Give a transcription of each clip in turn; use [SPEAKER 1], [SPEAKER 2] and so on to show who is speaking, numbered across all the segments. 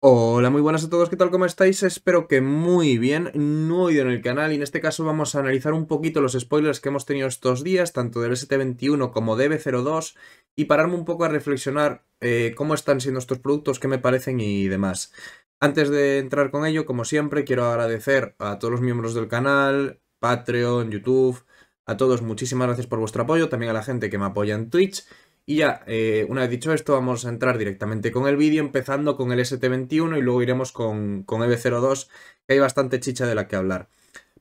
[SPEAKER 1] Hola, muy buenas a todos, ¿qué tal? ¿Cómo estáis? Espero que muy bien, he ido en el canal y en este caso vamos a analizar un poquito los spoilers que hemos tenido estos días, tanto del ST21 como de B02 y pararme un poco a reflexionar eh, cómo están siendo estos productos, qué me parecen y demás. Antes de entrar con ello, como siempre, quiero agradecer a todos los miembros del canal, Patreon, YouTube, a todos muchísimas gracias por vuestro apoyo, también a la gente que me apoya en Twitch y ya, eh, una vez dicho esto, vamos a entrar directamente con el vídeo, empezando con el ST21 y luego iremos con, con EB02, que hay bastante chicha de la que hablar.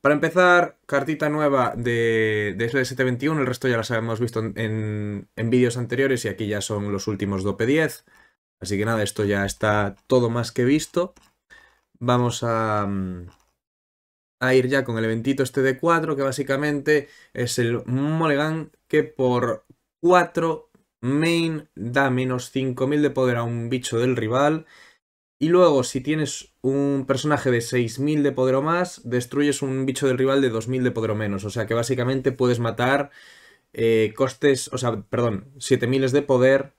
[SPEAKER 1] Para empezar, cartita nueva de, de ST21, el resto ya las habíamos visto en, vídeos anteriores y aquí ya son los últimos dope 10. Así que nada, esto ya está todo más que visto. Vamos a, mm, a ir ya con el eventito este de 4, que básicamente es el Mulligan que por 4 main da menos 5000 de poder a un bicho del rival. Y luego, si tienes un personaje de 6000 de poder o más, destruyes un bicho del rival de 2000 de poder o menos. O sea que básicamente puedes matar eh, costes, o sea, perdón, 7000 de poder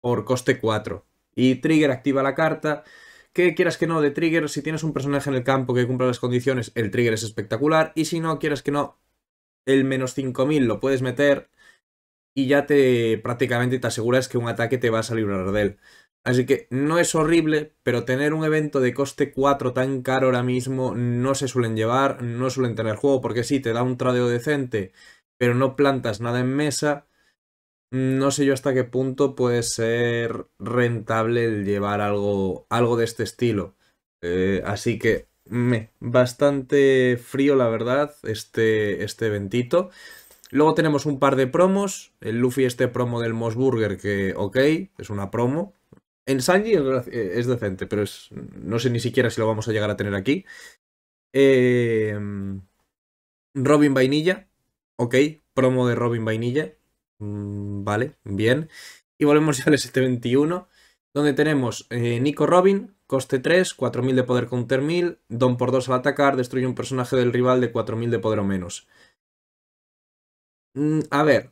[SPEAKER 1] por coste 4. Y Trigger activa la carta. Que quieras que no, de Trigger, si tienes un personaje en el campo que cumpla las condiciones, el Trigger es espectacular. Y si no, quieras que no, el menos 5000 lo puedes meter y ya te prácticamente te aseguras que un ataque te vas a librar de él. Así que no es horrible, pero tener un evento de coste 4 tan caro ahora mismo no se suelen llevar, no suelen tener juego, porque sí, te da un tradeo decente, pero no plantas nada en mesa. No sé yo hasta qué punto puede ser rentable el llevar algo, algo de este estilo. Eh, así que, me, bastante frío la verdad este, este eventito. Luego tenemos un par de promos. El Luffy este promo del Mosburger que, ok, es una promo. En Sanji eh, es decente, pero es, no sé ni siquiera si lo vamos a llegar a tener aquí. Em, Robin Vainilla, ok, promo de Robin Vainilla.
[SPEAKER 2] Mm,
[SPEAKER 1] vale, bien. Y volvemos ya al ST21, donde tenemos eh, Nico Robin, coste 3, 4000 de poder counter 1000, don por 2 al atacar, destruye un personaje del rival de 4000 de poder o menos. Mm, a ver,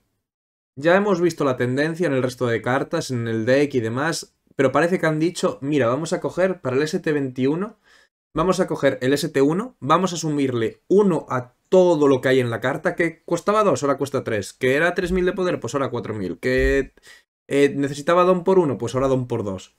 [SPEAKER 1] ya hemos visto la tendencia en el resto de cartas, en el deck y demás, pero parece que han dicho, mira, vamos a coger para el ST21, vamos a coger el ST1, vamos a sumirle 1 a todo lo que hay en la carta, que costaba 2, ahora cuesta 3, que era 3.000 de poder, pues ahora 4.000, que eh, necesitaba don por 1, pues ahora don por 2.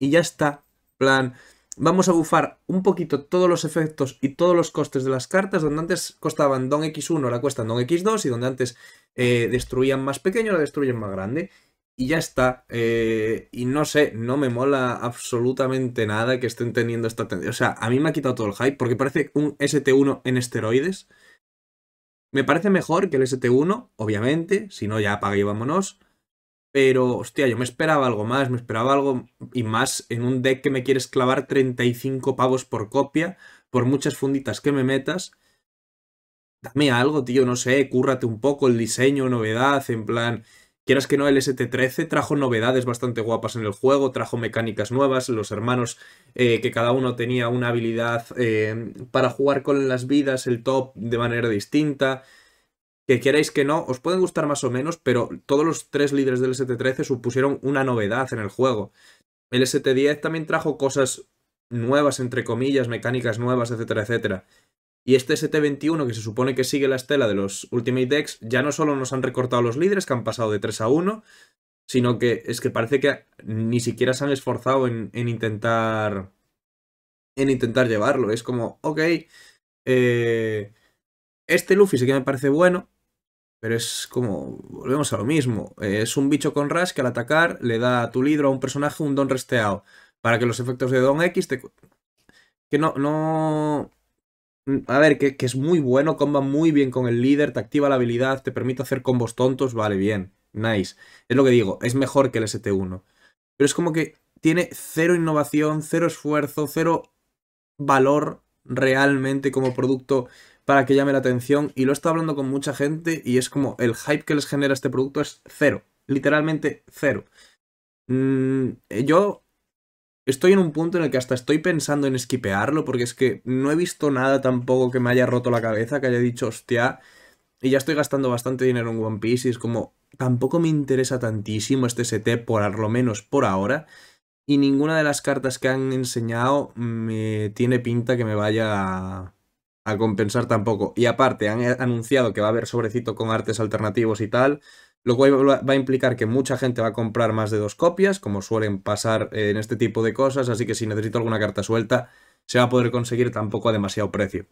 [SPEAKER 1] Y ya está, plan vamos a bufar un poquito todos los efectos y todos los costes de las cartas, donde antes costaban Don X1, ahora cuestan Don X2, y donde antes eh, destruían más pequeño, la destruyen más grande. Y ya está. Eh, y no sé, no me mola absolutamente nada que estén teniendo esta tendencia. O sea, a mí me ha quitado todo el hype porque parece un ST1 en esteroides. Me parece mejor que el ST1, obviamente, si no ya apague y vámonos. Pero, hostia, yo me esperaba algo más, me esperaba algo y más en un deck que me quieres clavar 35 pavos por copia, por muchas funditas que me metas. Dame algo, tío, no sé, cúrrate un poco el diseño, novedad, en plan... Quieras que no, el ST13 trajo novedades bastante guapas en el juego, trajo mecánicas nuevas, los hermanos eh, que cada uno tenía una habilidad eh, para jugar con las vidas, el top de manera distinta, que queráis que no, os pueden gustar más o menos, pero todos los tres líderes del ST13 supusieron una novedad en el juego. El ST10 también trajo cosas nuevas, entre comillas, mecánicas nuevas, etcétera, etcétera. Y este ST21, que se supone que sigue la estela de los Ultimate Decks, ya no solo nos han recortado los líderes, que han pasado de 3 a 1, sino que es que parece que ni siquiera se han esforzado en, intentar. en intentar llevarlo. Es como, ok. Eh, este Luffy sí que me parece bueno. Pero es como, volvemos a lo mismo. es un bicho con Rush que al atacar le da a tu libro a un personaje un don resteado. Para que los efectos de don X te... Que no, no... A ver, que, que es muy bueno, comba muy bien con el líder, te activa la habilidad, te permite hacer combos tontos, vale, bien, nice. Es lo que digo, es mejor que el ST1. Pero es como que tiene cero innovación, cero esfuerzo, cero valor realmente como producto para que llame la atención y lo he estado hablando con mucha gente y es como el hype que les genera este producto es cero, literalmente cero. Mm, yo estoy en un punto en el que hasta estoy pensando en esquipearlo porque es que no he visto nada tampoco que me haya roto la cabeza, que haya dicho hostia, y ya estoy gastando bastante dinero en One Piece y es como tampoco me interesa tantísimo este ST por lo menos por ahora. Y ninguna de las cartas que han enseñado me tiene pinta que me vaya a compensar tampoco. Y aparte, han eh, anunciado que va a haber sobrecito con artes alternativos y tal, lo cual va a implicar que mucha gente va a comprar más de dos copias, como suelen pasar eh, en este tipo de cosas, así que si necesito alguna carta suelta, se va a poder conseguir tampoco a demasiado precio.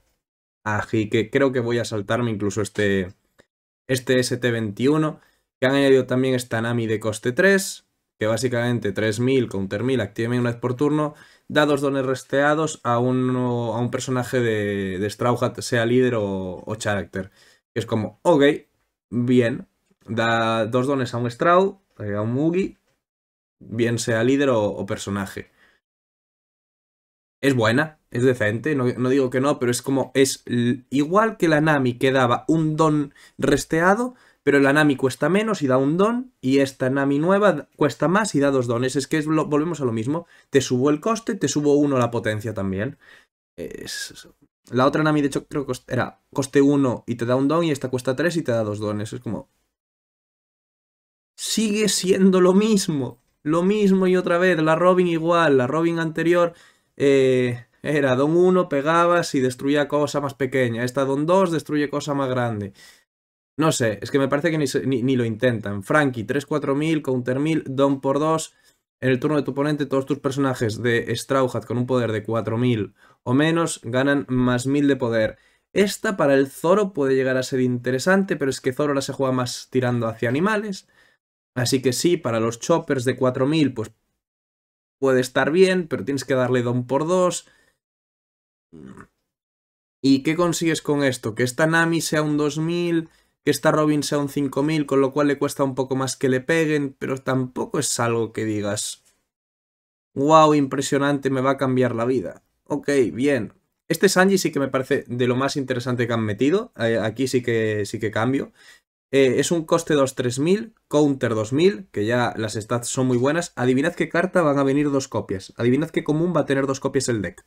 [SPEAKER 1] Así que creo que voy a saltarme incluso este, este ST21, que han añadido también esta Nami de coste 3, que básicamente 3000 counter 1000 activen una vez por turno, da dos dones resteados a, a un personaje de, de sea líder o, o character. Es como, ok, bien, da dos dones a un Straw, eh, a un Mugi, bien sea líder o, personaje. Es buena, es decente, no, no, digo que no, pero es como, es igual que la Nami que daba un don resteado, pero la Nami cuesta menos y da un don, y esta Nami nueva cuesta más y da dos dones. Es que volvemos a lo mismo. Te subo el coste, te subo uno la potencia también. La otra Nami, de hecho, creo que era coste uno y te da un don, y esta cuesta tres y te da dos dones. Es como... Sigue siendo lo mismo. Lo mismo y otra vez. La Robin igual. La Robin anterior... Eh... Era don uno, pegabas y destruía cosa más pequeña. Esta don 2 destruye cosa más grande. No sé, es que me parece que ni, lo intentan. Frankie, 3 4 mil, counter mil, don por 2. En el turno de tu oponente, todos tus personajes de Strauhat con un poder de 4000 o menos ganan más 1000 de poder. Esta para el Zoro puede llegar a ser interesante, pero es que Zoro ahora se juega más tirando hacia animales. Así que sí, para los choppers de 4000, pues puede estar bien, pero tienes que darle don por 2. ¿Y qué consigues con esto? Que esta Nami sea un mil... Esta Robin sea un 5000, con lo cual le cuesta un poco más que le peguen, pero tampoco es algo que digas, wow, impresionante, me va a cambiar la vida. Ok, bien. Este Sanji sí que me parece de lo más interesante que han metido. Eh, aquí sí que, sí que cambio. Eh, es un coste 2-3000, counter 2000, que ya las stats son muy buenas. Adivinad qué carta van a venir dos copias. Adivinad qué común va a tener dos copias el deck.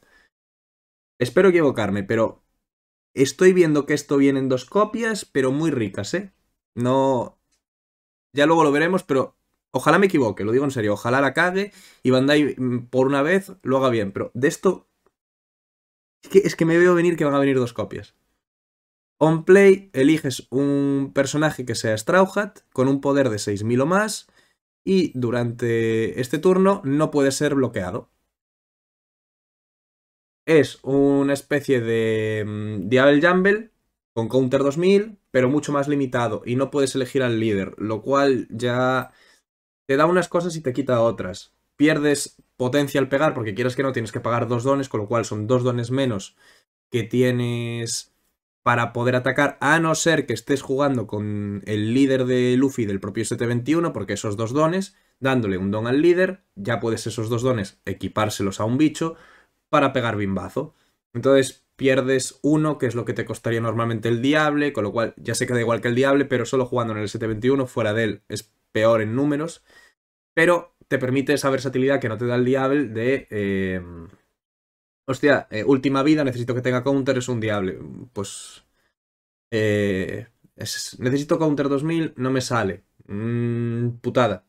[SPEAKER 1] Espero equivocarme, pero Estoy viendo que esto viene en dos copias, pero muy ricas, ¿eh? No... Ya luego lo veremos, pero ojalá me equivoque, lo digo en serio. Ojalá la cague y Bandai mm, por una vez lo haga bien. Pero de esto... Es que, me veo venir que van a venir dos copias. On play eliges un personaje que sea Strauhat, con un poder de 6.000 o más, y durante este turno no puede ser bloqueado es una especie de mm, Diablo Jumble con Counter 2000, pero mucho más limitado y no puedes elegir al líder, lo cual ya te da unas cosas y te quita otras. Pierdes potencia al pegar porque quieres que no tienes que pagar dos dones, con lo cual son dos dones menos que tienes para poder atacar, a no ser que estés jugando con el líder de Luffy del propio 721, porque esos dos dones, dándole un don al líder, ya puedes esos dos dones equipárselos a un bicho, para pegar bimbazo. Entonces pierdes uno, que es lo que te costaría normalmente el diable, con lo cual ya se queda igual que el diable, pero solo jugando en el 721 fuera de él es peor en números, pero te permite esa versatilidad que no te da el diable de... Eh, hostia, eh, última vida, necesito que tenga counter, es un diable. Pues... Eh, necesito counter 2000, no me sale. Mm, putada.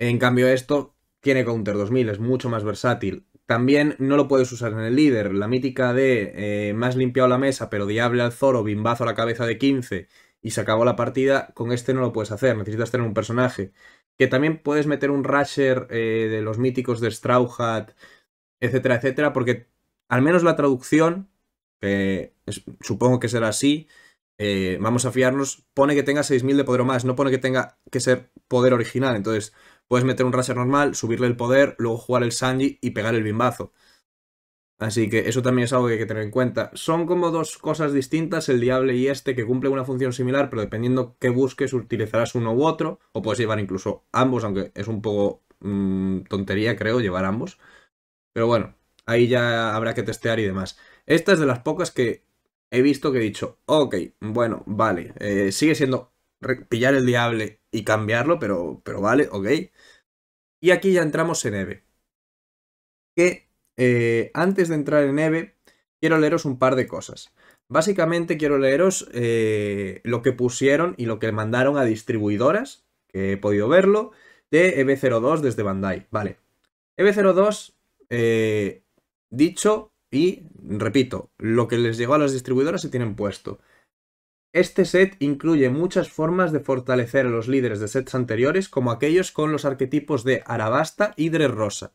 [SPEAKER 1] En cambio esto tiene counter 2000, es mucho más versátil. También no lo puedes usar en el líder. La mítica de eh, más limpiado la mesa, pero diable al zoro, bimbazo a la cabeza de 15 y se acabó la partida, con este no lo puedes hacer. Necesitas tener un personaje. Que también puedes meter un Rasher eh, de los míticos de Strauhat, etcétera, etcétera, porque al menos la traducción, supongo que será así, eh, vamos a fiarnos, pone que tenga 6.000 de poder o más, no pone que tenga que ser poder original. Entonces, Puedes meter un Raser normal, subirle el poder, luego jugar el Sanji y pegar el bimbazo. Así que eso también es algo que hay que tener en cuenta. Son como dos cosas distintas, el Diable y este, que cumplen una función similar, pero dependiendo qué busques utilizarás uno u otro, o puedes llevar incluso ambos, aunque es un poco mm, tontería, creo, llevar ambos. Pero bueno, ahí ya habrá que testear y demás. Esta es de las pocas que he visto que he dicho, ok, bueno, vale, eh, sigue siendo pillar el diable y cambiarlo, pero, pero vale, ok. Y aquí ya entramos en EVE. Que eh, antes de entrar en EVE, quiero leeros un par de cosas. Básicamente quiero leeros eh, lo que pusieron y lo que mandaron a distribuidoras, que he podido verlo, de EB02 desde Bandai. Vale. EB02, eh, dicho y repito, lo que les llegó a las distribuidoras se tienen puesto. Este set incluye muchas formas de fortalecer a los líderes de sets anteriores, como aquellos con los arquetipos de Arabasta y Dressrosa.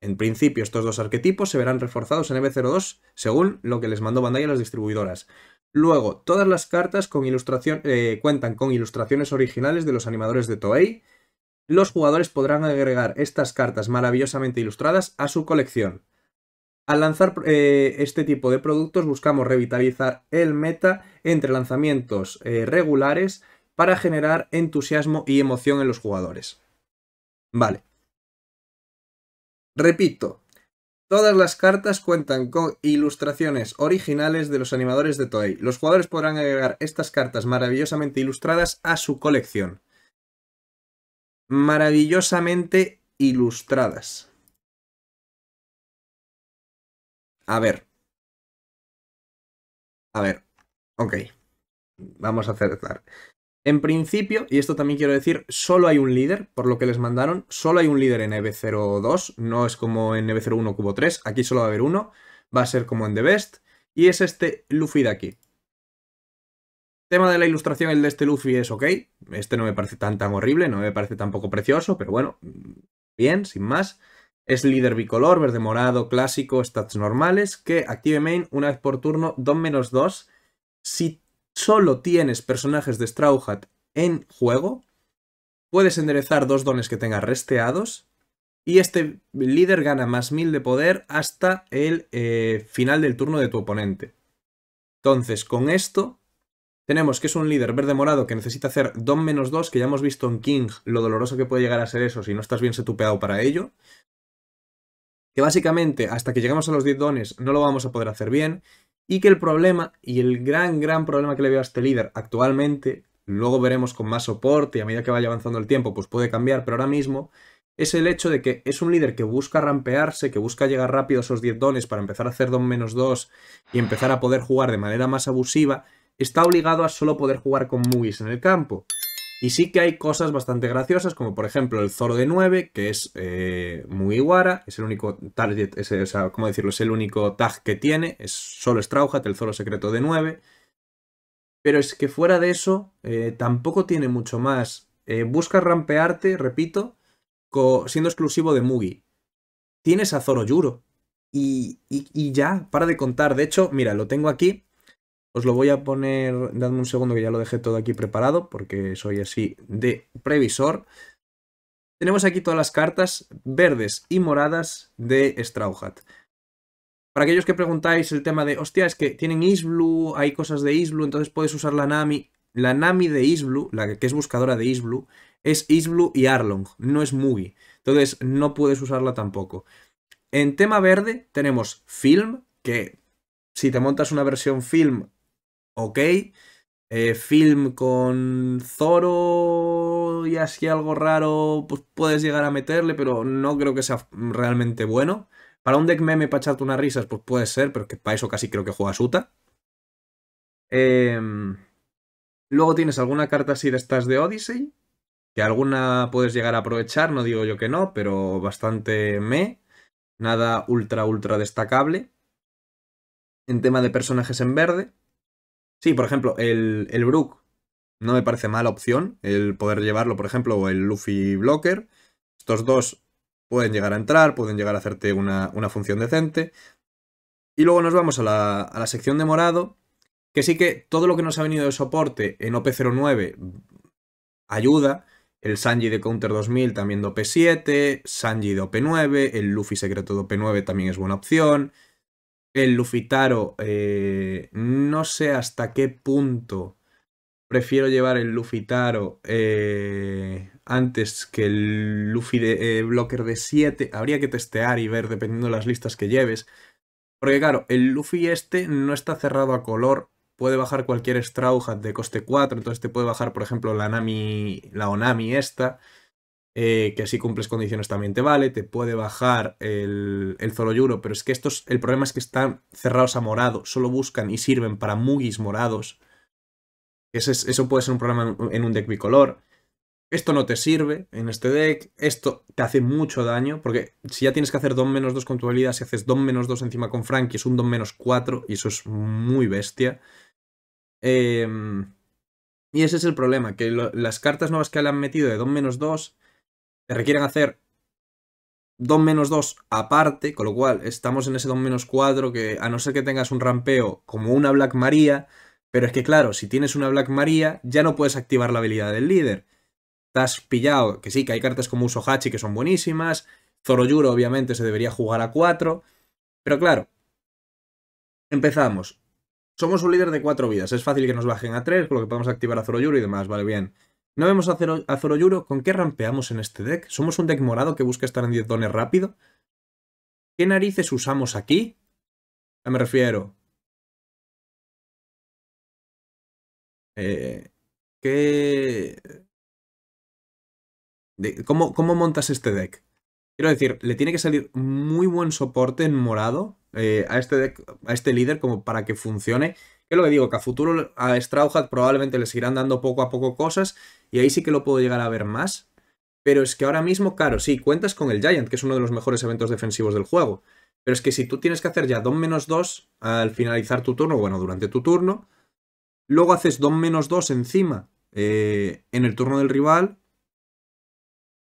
[SPEAKER 1] En principio, estos dos arquetipos se verán reforzados en eb 02 según lo que les mandó Bandai a las distribuidoras. Luego, todas las cartas con ilustración, eh, cuentan con ilustraciones originales de los animadores de Toei. Los jugadores podrán agregar estas cartas maravillosamente ilustradas a su colección. Al lanzar eh, este tipo de productos buscamos revitalizar el meta entre lanzamientos eh, regulares para generar entusiasmo y emoción en los jugadores. Vale. Repito, Todas las cartas cuentan con ilustraciones originales de los animadores de Toei. Los jugadores podrán agregar estas cartas maravillosamente ilustradas a su colección. Maravillosamente ilustradas. A ver. A ver. Ok. Vamos a acertar. En principio, y esto también quiero decir, solo hay un líder, por lo que les mandaron, solo hay un líder en EB02, no es como en EB01 cubo 3, aquí solo va a haber uno, va a ser como en The Best, y es este Luffy de aquí. Tema de la ilustración, el de este Luffy es ok, este no me parece tan tan horrible, no me parece tampoco precioso, pero bueno, bien, sin más. Es líder bicolor, verde morado, clásico, stats normales, que active main una vez por turno, don menos 2. Si solo tienes personajes de Strauhat en juego, puedes enderezar dos dones que tengas resteados. Y este líder gana más 1000 de poder hasta el eh, final del turno de tu oponente. Entonces, con esto, tenemos que es un líder verde morado que necesita hacer don menos 2, que ya hemos visto en King lo doloroso que puede llegar a ser eso si no estás bien setupeado para ello que básicamente hasta que llegamos a los 10 dones no lo vamos a poder hacer bien y que el problema y el gran, gran problema que le veo a este líder actualmente, luego veremos con más soporte y a medida que vaya avanzando el tiempo pues puede cambiar, pero ahora mismo es el hecho de que es un líder que busca rampearse, que busca llegar rápido a esos 10 dones para empezar a hacer don menos 2 y empezar a poder jugar de manera más abusiva, está obligado a solo poder jugar con movies en el campo. Y sí que hay cosas bastante graciosas, como por ejemplo el Zoro de 9, que es eh, muy es el único target, ¿cómo decirlo? Es el único tag que tiene, es solo Strauhat, el Zoro secreto de 9. Pero es que fuera de eso, eh, tampoco tiene mucho más. Eh, busca rampearte, repito, siendo exclusivo de Mugi. Tienes a Zoro Yuro. y ya, para de contar. De hecho, mira, lo tengo aquí. Os lo voy a poner, dadme un segundo que ya lo dejé todo aquí preparado porque soy así de previsor. Tenemos aquí todas las cartas verdes y moradas de Strauhat. Para aquellos que preguntáis el tema de, hostia, es que tienen Isblue, hay cosas de Isblue, entonces puedes usar la Nami. La Nami de Isblue, la que es buscadora de Isblue, es Isblue y Arlong, no es Mugi. Entonces no puedes usarla tampoco. En tema verde tenemos Film, que si te montas una versión Film ok. Eh, film con Zoro y así algo raro, pues puedes llegar a meterle, pero no creo que sea realmente bueno. Para un deck meme para echarte unas risas, pues puede ser, pero que para eso casi creo que juega Suta. Em, luego tienes alguna carta así de estas de Odyssey, que alguna puedes llegar a aprovechar, no digo yo que no, pero bastante me. Nada ultra, ultra destacable. En tema de personajes en verde, Sí, por ejemplo, el, Brook no me parece mala opción el poder llevarlo, por ejemplo, o el Luffy Blocker. Estos dos pueden llegar a entrar, pueden llegar a hacerte una, función decente. Y luego nos vamos a la, a la, sección de morado, que sí que todo lo que nos ha venido de soporte en OP09 ayuda. El Sanji de Counter 2000 también de OP7, Sanji de OP9, el Luffy secreto de OP9 también es buena opción el Lufitaro, eh, no sé hasta qué punto prefiero llevar el Lufitaro eh, antes que el Luffy de, Blocker de 7. Habría que testear y ver dependiendo de las listas que lleves. Porque claro, el Luffy este no está cerrado a color. Puede bajar cualquier Straw de coste 4, entonces te puede bajar, por ejemplo, la Onami esta. Eh, que así cumples condiciones también te vale, te puede bajar el, el Zoroyuro, pero es que estos, el problema es que están cerrados a morado, solo buscan y sirven para Mugis morados. eso puede ser un problema en un deck bicolor. Esto no te sirve en este deck, esto te hace mucho daño, porque si ya tienes que hacer 2 menos 2 con tu habilidad, si haces 2 menos 2 encima con Frankie, es un 2 menos 4, y eso es muy bestia. Em, y ese es el problema, que las cartas nuevas que le han metido de 2 menos 2 te requieren hacer 2 menos 2 aparte, con lo cual estamos en ese 2 menos 4 que a no ser que tengas un rampeo como una Black María, pero es que claro, si tienes una Black María ya no puedes activar la habilidad del líder. Estás pillado, que sí, que hay cartas como Usohachi que son buenísimas, Zoroyuro obviamente se debería jugar a 4, pero claro, empezamos. Somos un líder de 4 vidas, es fácil que nos bajen a 3, por lo que podemos activar a Zoroyuro y demás, vale bien. No vemos a, Zoro, ¿Con qué rampeamos en este deck? ¿Somos un deck morado que busca estar en 10 dones rápido? ¿Qué narices usamos aquí? A ah, me refiero. Eh, ¿Qué... ¿cómo, ¿Cómo montas este deck? Quiero decir, le tiene que salir muy buen soporte en morado eh, a, este deck, a este líder como para que funcione. Que lo que digo, que a futuro a Strauhat probablemente les seguirán dando poco a poco cosas y ahí sí que lo puedo llegar a ver más. Pero es que ahora mismo, claro, sí, cuentas con el Giant, que es uno de los mejores eventos defensivos del juego. Pero es que si tú tienes que hacer ya Don menos 2 al finalizar tu turno, bueno, durante tu turno, luego haces Don menos 2 encima eh, en el turno del rival,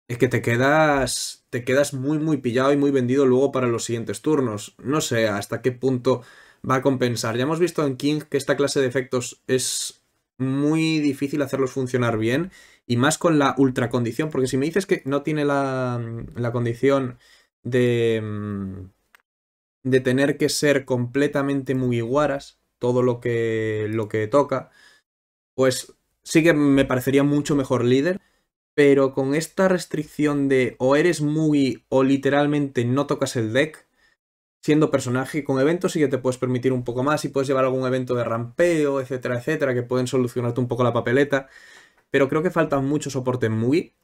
[SPEAKER 1] es que te quedas, te quedas muy, muy pillado y muy vendido luego para los siguientes turnos. No sé hasta qué punto va a compensar. Ya hemos visto en King que esta clase de efectos es muy difícil hacerlos funcionar bien y más con la ultra condición, porque si me dices que no tiene la, mm, condición de, mm, de tener que ser completamente muy guaras, todo lo que, lo que toca, pues sí que me parecería mucho mejor líder, pero con esta restricción de o eres muy o literalmente no tocas el deck, siendo personaje. Con eventos sí que te puedes permitir un poco más y puedes llevar algún evento de rampeo, etcétera, etcétera, que pueden solucionarte un poco la papeleta. Pero creo que falta mucho soporte en Mugi.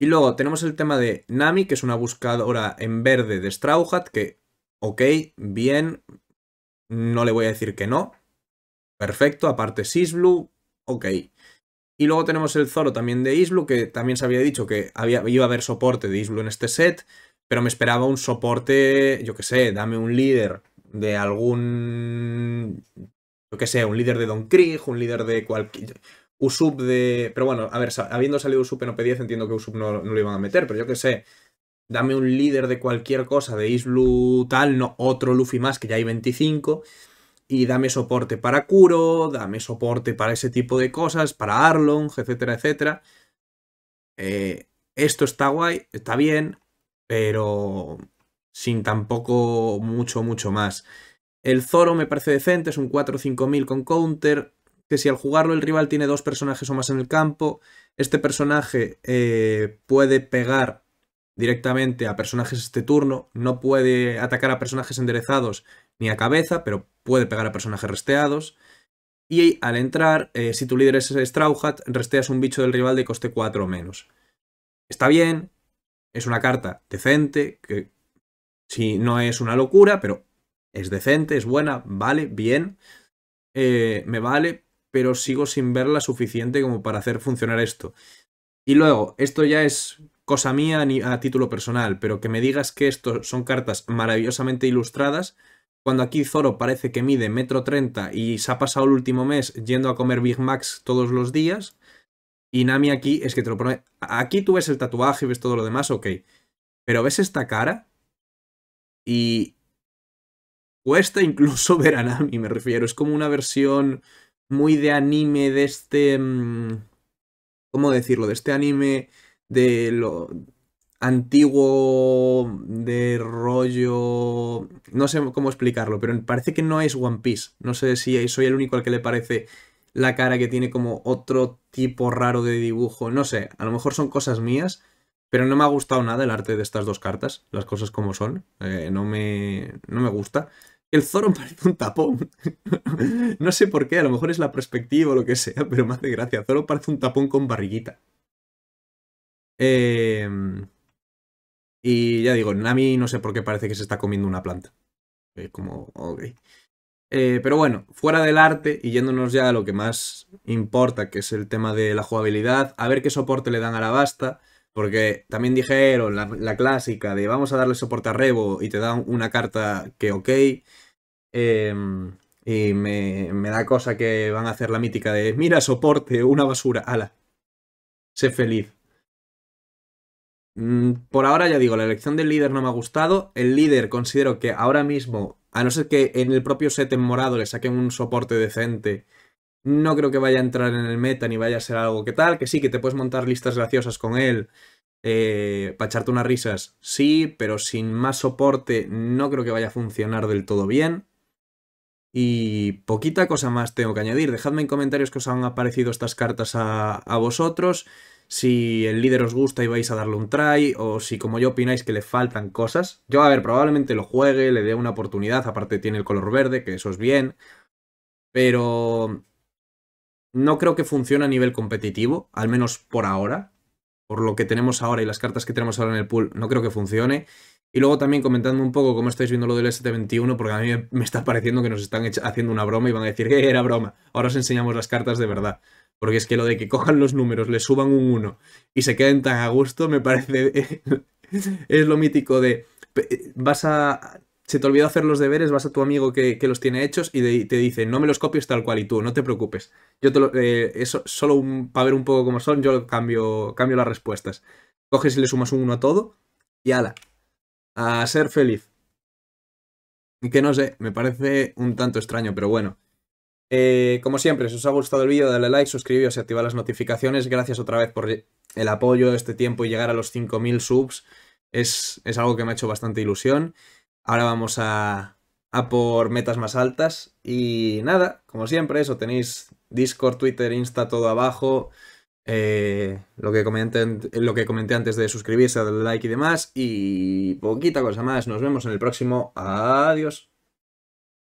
[SPEAKER 1] Y luego tenemos el tema de Nami, que es una buscadora en verde de Strauhat, que, ok, bien, no le voy a decir que no. Perfecto, aparte Sisblue, ok. Y luego tenemos el Zoro también de Isblu, que también se había dicho que había, iba a haber soporte de Isblu en este set pero me esperaba un soporte, yo qué sé, dame un líder de algún, yo qué sé, un líder de Don Krieg, un líder de cualquier... Usub de... Pero bueno, a ver, habiendo salido Usup en OP10 entiendo que Usup no, lo iban a meter, pero yo qué sé, dame un líder de cualquier cosa, de Isblue, tal, no, otro Luffy más, que ya hay 25, y dame soporte para Kuro, dame soporte para ese tipo de cosas, para Arlong, etcétera, etcétera. Eh, esto está guay, está bien, pero sin tampoco mucho, mucho más. El Zoro me parece decente, es un 4-5.000 con counter, que si al jugarlo el rival tiene dos personajes o más en el campo, este personaje eh, puede pegar directamente a personajes este turno, no puede atacar a personajes enderezados ni a cabeza, pero puede pegar a personajes resteados. Y al entrar, eh, si tu líder es Strauhat, resteas un bicho del rival de coste 4 o menos. Está bien, es una carta decente, que si no es una locura, pero es decente, es buena, vale, bien, eh, me vale, pero sigo sin verla suficiente como para hacer funcionar esto. Y luego, esto ya es cosa mía a título personal, pero que me digas que esto son cartas maravillosamente ilustradas, cuando aquí Zoro parece que mide metro treinta y se ha pasado el último mes yendo a comer Big Macs todos los días, y Nami aquí es que te lo pone. Aquí tú ves el tatuaje y ves todo lo demás, ok. Pero ves esta cara y cuesta incluso ver a Nami, me refiero. Es como una versión muy de anime de este... Mm, ¿Cómo decirlo? De este anime de lo antiguo de rollo... No sé cómo explicarlo, pero parece que no es One Piece. No sé si soy el único al que le parece la cara que tiene como otro tipo raro de dibujo. No sé, a lo mejor son cosas mías, pero no me ha gustado nada el arte de estas dos cartas, las cosas como son. Eh, no, me, no me gusta. El Zoro parece un tapón. no sé por qué, a lo mejor es la perspectiva o lo que sea, pero me hace gracia. Zoro parece un tapón con barriguita. Eh, y ya digo, Nami no sé por qué parece que se está comiendo una planta. como, ok. Eh, pero bueno, fuera del arte y yéndonos ya a lo que más importa, que es el tema de la jugabilidad, a ver qué soporte le dan a la basta, porque también dijeron la, la clásica de vamos a darle soporte a Rebo y te dan una carta que ok. Em, y me, me, da cosa que van a hacer la mítica de mira, soporte, una basura, ala. Sé feliz. Mm, por ahora ya digo, la elección del líder no me ha gustado. El líder considero que ahora mismo a no ser que en el propio set en morado le saquen un soporte decente, no creo que vaya a entrar en el meta ni vaya a ser algo que tal, que sí, que te puedes montar listas graciosas con él, eh, para echarte unas risas, sí, pero sin más soporte no creo que vaya a funcionar del todo bien. Y poquita cosa más tengo que añadir. Dejadme en comentarios que os han aparecido estas cartas a, a vosotros si el líder os gusta y vais a darle un try, o si como yo opináis que le faltan cosas. Yo, a ver, probablemente lo juegue, le dé una oportunidad, aparte tiene el color verde, que eso es bien, pero no creo que funcione a nivel competitivo, al menos por ahora, por lo que tenemos ahora y las cartas que tenemos ahora en el pool, no creo que funcione. Y luego también comentando un poco cómo estáis viendo lo del ST21, porque a mí me está pareciendo que nos están haciendo una broma y van a decir que eh, era broma, ahora os enseñamos las cartas de verdad. Porque es que lo de que cojan los números, le suban un 1 y se queden tan a gusto, me parece. es lo mítico de. Vas a. Se te olvidó hacer los deberes, vas a tu amigo que, los tiene hechos y te dice, no me los copies tal cual y tú, no te preocupes. Yo te lo, eh, eso, solo un, para ver un poco cómo son, yo cambio, cambio las respuestas. Coges y le sumas un 1 a todo y ala. A ser feliz. Que no sé, me parece un tanto extraño, pero bueno. Eh, como siempre, si os ha gustado el vídeo, dale like, suscribíos y activad las notificaciones. Gracias otra vez por el apoyo, este tiempo y llegar a los 5.000 subs. Es, algo que me ha hecho bastante ilusión. Ahora vamos a, por metas más altas. Y nada, como siempre, eso tenéis Discord, Twitter, Insta, todo abajo. Eh, lo, que comenté, lo que comenté antes de suscribirse, darle like y demás. Y poquita cosa más. Nos vemos en el próximo. Adiós.